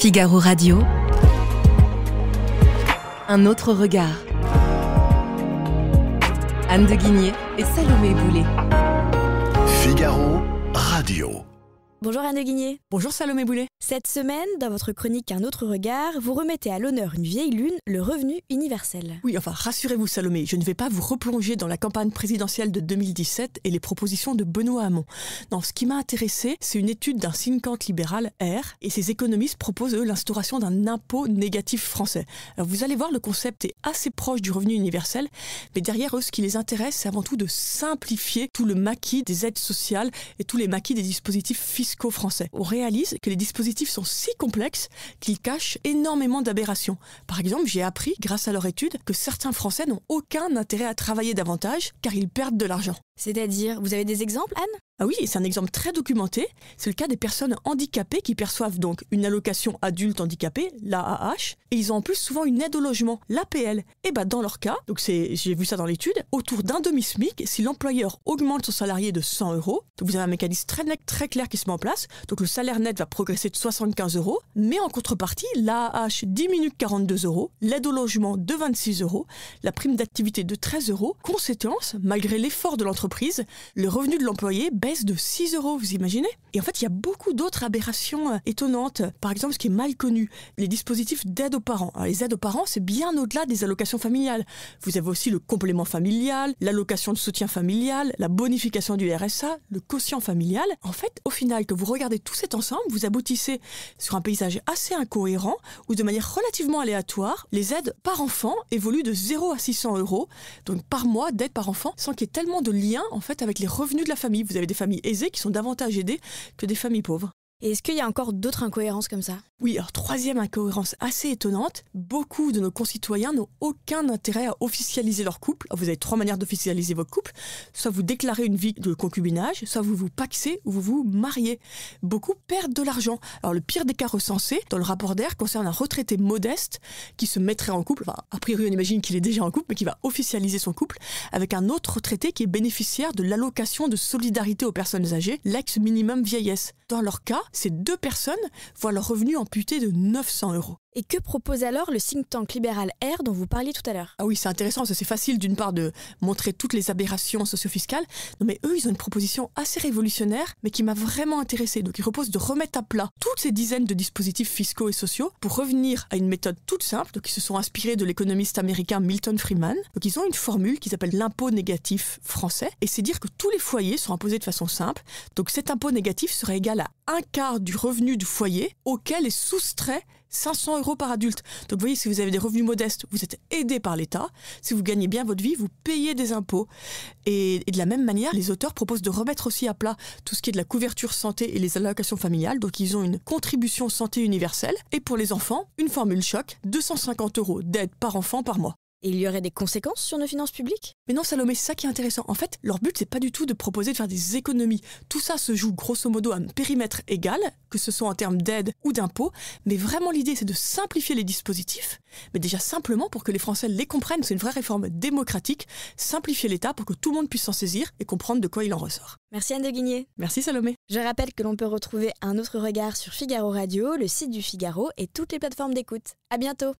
Figaro Radio. Un autre regard. Anne de Guigné et Salomé Boulet. Figaro Radio. Bonjour Anne de Guigné. Bonjour Salomé Boulet. Cette semaine, dans votre chronique Un autre regard, vous remettez à l'honneur une vieille lune, le revenu universel. Oui, enfin, rassurez-vous Salomé, je ne vais pas vous replonger dans la campagne présidentielle de 2017 et les propositions de Benoît Hamon. Non, ce qui m'a intéressé, c'est une étude d'un think libéral R et ses économistes proposent eux l'instauration d'un impôt négatif français. Alors, vous allez voir, le concept est assez proche du revenu universel, mais derrière eux, ce qui les intéresse, c'est avant tout de simplifier tout le maquis des aides sociales et tous les maquis des dispositifs fiscaux français. On réalise que les dispositifs sont si complexes qu'ils cachent énormément d'aberrations. Par exemple, j'ai appris, grâce à leur étude, que certains Français n'ont aucun intérêt à travailler davantage car ils perdent de l'argent. C'est-à-dire, vous avez des exemples, Anne ah oui, c'est un exemple très documenté. C'est le cas des personnes handicapées qui perçoivent donc une allocation adulte handicapée, l'AAH, et ils ont en plus souvent une aide au logement, l'APL. Et eh bah ben, dans leur cas, donc c'est, j'ai vu ça dans l'étude, autour d'un demi smic, si l'employeur augmente son salarié de 100 euros, vous avez un mécanisme très très clair qui se met en place, donc le salaire net va progresser de 75 euros, mais en contrepartie, l'AAH diminue de 42 euros, l'aide au logement de 26 euros, la prime d'activité de 13 euros. Conséquence, malgré l'effort de l'entreprise, le revenu de l'employé de 6 euros, vous imaginez Et en fait, il y a beaucoup d'autres aberrations euh, étonnantes. Par exemple, ce qui est mal connu, les dispositifs d'aide aux parents. les aides aux parents, c'est bien au-delà des allocations familiales. Vous avez aussi le complément familial, l'allocation de soutien familial, la bonification du RSA, le quotient familial. En fait, au final, que vous regardez tout cet ensemble, vous aboutissez sur un paysage assez incohérent où, de manière relativement aléatoire, les aides par enfant évoluent de 0 à 600 euros, donc par mois d'aide par enfant, sans qu'il y ait tellement de lien en fait avec les revenus de la famille. Vous avez des familles aisées qui sont davantage aidées que des familles pauvres est-ce qu'il y a encore d'autres incohérences comme ça Oui, alors troisième incohérence assez étonnante, beaucoup de nos concitoyens n'ont aucun intérêt à officialiser leur couple. vous avez trois manières d'officialiser votre couple, soit vous déclarez une vie de concubinage, soit vous vous paxez ou vous vous mariez. Beaucoup perdent de l'argent. Alors le pire des cas recensés dans le rapport d'air concerne un retraité modeste qui se mettrait en couple, enfin, a priori on imagine qu'il est déjà en couple, mais qui va officialiser son couple avec un autre retraité qui est bénéficiaire de l'allocation de solidarité aux personnes âgées, l'ex-minimum vieillesse. Dans leur cas, ces deux personnes voient leur revenu amputé de 900 euros. Et que propose alors le think tank libéral R dont vous parliez tout à l'heure Ah oui, c'est intéressant, c'est facile d'une part de montrer toutes les aberrations socio-fiscales, mais eux, ils ont une proposition assez révolutionnaire, mais qui m'a vraiment intéressée. Donc, ils proposent de remettre à plat toutes ces dizaines de dispositifs fiscaux et sociaux pour revenir à une méthode toute simple, qui ils se sont inspirés de l'économiste américain Milton Freeman. Donc, ils ont une formule qui s'appelle l'impôt négatif français, et c'est dire que tous les foyers sont imposés de façon simple. Donc, cet impôt négatif serait égal à un quart du revenu du foyer auquel est soustrait 500 euros par adulte. Donc vous voyez, si vous avez des revenus modestes, vous êtes aidé par l'État. Si vous gagnez bien votre vie, vous payez des impôts. Et, et, de la même manière, les auteurs proposent de remettre aussi à plat tout ce qui est de la couverture santé et les allocations familiales. Donc ils ont une contribution santé universelle. Et pour les enfants, une formule choc, 250 euros d'aide par enfant par mois. Et il y aurait des conséquences sur nos finances publiques Mais non, Salomé, c'est ça qui est intéressant. En fait, leur but, c'est pas du tout de proposer de faire des économies. Tout ça se joue grosso modo à un périmètre égal, que ce soit en termes d'aide ou d'impôts. Mais vraiment, l'idée, c'est de simplifier les dispositifs. Mais déjà simplement pour que les Français les comprennent, c'est une vraie réforme démocratique. Simplifier l'État pour que tout le monde puisse s'en saisir et comprendre de quoi il en ressort. Merci Anne de Guigné. Merci Salomé. Je rappelle que l'on peut retrouver un autre regard sur Figaro Radio, le site du Figaro et toutes les plateformes d'écoute. À bientôt.